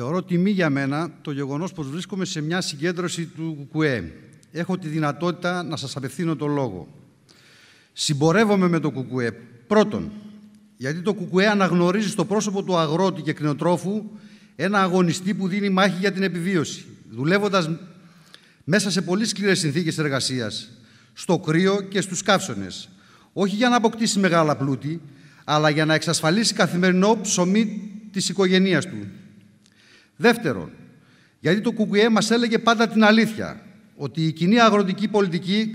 Θεωρώ τιμή για μένα το γεγονός πως βρίσκομαι σε μια συγκέντρωση του ΚΚΕ. Έχω τη δυνατότητα να σας απευθύνω το λόγο. Συμπορεύομαι με το ΚΚΕ. Πρώτον, γιατί το ΚΚΕ αναγνωρίζει στο πρόσωπο του αγρότη και κτηνοτρόφου ένα αγωνιστή που δίνει μάχη για την επιβίωση, δουλεύοντας μέσα σε πολύ σκληρές συνθήκες εργασίας, στο κρύο και στους καύσονες. Όχι για να αποκτήσει μεγάλα πλούτη, αλλά για να εξασφαλίσει καθημερινό ψωμί της οικογένειας του. Δεύτερον, γιατί το ΚΚΕ μας έλεγε πάντα την αλήθεια, ότι η κοινή αγροτική πολιτική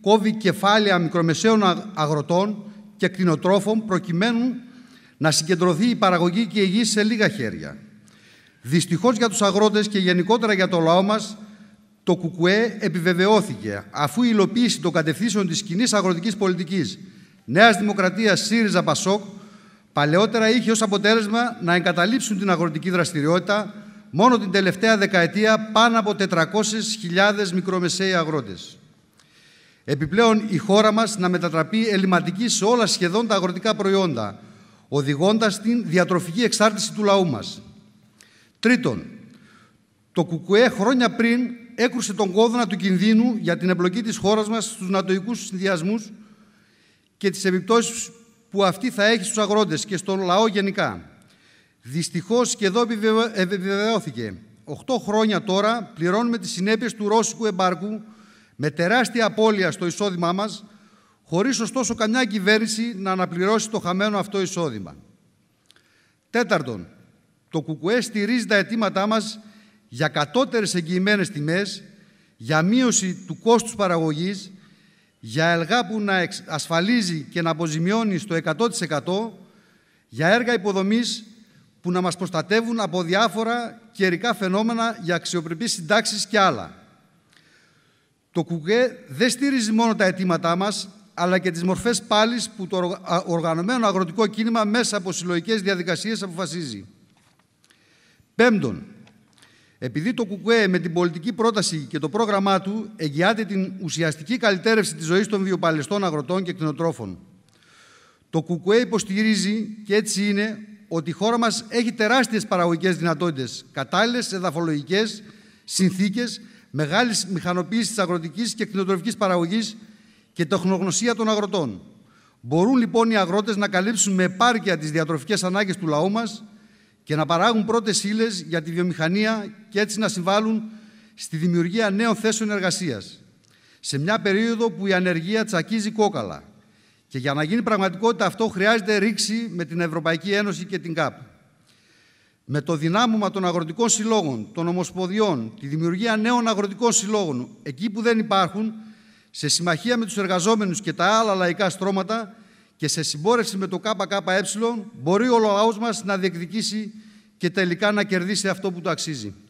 κόβει κεφάλαια μικρομεσαίων αγροτών και κτηνοτρόφων προκειμένου να συγκεντρωθεί η παραγωγή και η γη σε λίγα χέρια. Δυστυχώς για τους αγρότες και γενικότερα για το λαό μας, το ΚΚΕ επιβεβαιώθηκε αφού η υλοποίηση των κατευθύνσεων της κοινη αγροτικής πολιτικής νέας δημοκρατίας Δημοκρατίας ΣΥΡΙΖΑ-ΠΑΣΟΚ παλαιότερα είχε ως αποτέλεσμα να εγκαταλείψουν την αγροτική δραστηριότητα Μόνο την τελευταία δεκαετία πάνω από 400.000 μικρομεσαίοι αγρότες. Επιπλέον η χώρα μας να μετατραπεί ελληματική σε όλα σχεδόν τα αγροτικά προϊόντα, οδηγώντας την διατροφική εξάρτηση του λαού μας. Τρίτον, το ΚΚΕ χρόνια πριν έκρουσε τον κόδωνα του κινδύνου για την εμπλοκή της χώρας μας στους νατοικούς συνδυασμούς και τις επιπτώσεις που αυτή θα έχει στους αγρότες και στον λαό γενικά. Δυστυχώς και εδώ επιβεβαιώθηκε. Οχτώ χρόνια τώρα πληρώνουμε τις συνέπειες του ρώσικου εμπάρκου με τεράστια απώλεια στο εισόδημά μας, χωρίς ωστόσο καμιά κυβέρνηση να αναπληρώσει το χαμένο αυτό εισόδημα. Τέταρτον, το ΚΚΕ στηρίζει τα αιτήματά μας για κατώτερες εγγυημένες τιμές, για μείωση του κόστους παραγωγής, για ΕΛΓΑ που να ασφαλίζει και να αποζημιώνει στο 100%, για έργα υποδομής που να μας προστατεύουν από διάφορα καιρικά φαινόμενα για αξιοπρεπείς συντάξεις και άλλα. Το ΚΚΕ δεν στηρίζει μόνο τα αιτήματά μας, αλλά και τις μορφές πάλης που το οργανωμένο αγροτικό κίνημα μέσα από συλλογικές διαδικασίες αποφασίζει. Πέμπτον, επειδή το ΚΚΕ με την πολιτική πρόταση και το πρόγραμμά του εγγυάται την ουσιαστική καλυτέρευση της ζωής των βιοπαλαιστών αγροτών και κτηνοτρόφων. Το ΚΚΕ υποστηρίζει, και έτσι είναι, ότι η χώρα μας έχει τεράστιες παραγωγικές δυνατότητες, κατάλληλες εδαφολογικές συνθήκες, μεγάλης μηχανοποίησης της αγροτικής και κτηνοτροφικής παραγωγής και τεχνογνωσία των αγροτών. Μπορούν λοιπόν οι αγρότες να καλύψουν με επάρκεια τις διατροφικές ανάγκες του λαού μας και να παράγουν πρώτες ύλες για τη βιομηχανία και έτσι να συμβάλλουν στη δημιουργία νέων θέσεων εργασίας. Σε μια περίοδο που η ανεργία τσακίζει κόκαλα, και για να γίνει πραγματικότητα αυτό χρειάζεται ρήξη με την Ευρωπαϊκή Ένωση και την ΚΑΠ. Με το δυνάμωμα των αγροτικών συλλόγων, των ομοσποδιών, τη δημιουργία νέων αγροτικών συλλόγων, εκεί που δεν υπάρχουν, σε συμμαχία με τους εργαζόμενους και τα άλλα λαϊκά στρώματα και σε συμπόρευση με το ΚΚΕ, μπορεί ο λαός μας να διεκδικήσει και τελικά να κερδίσει αυτό που του αξίζει.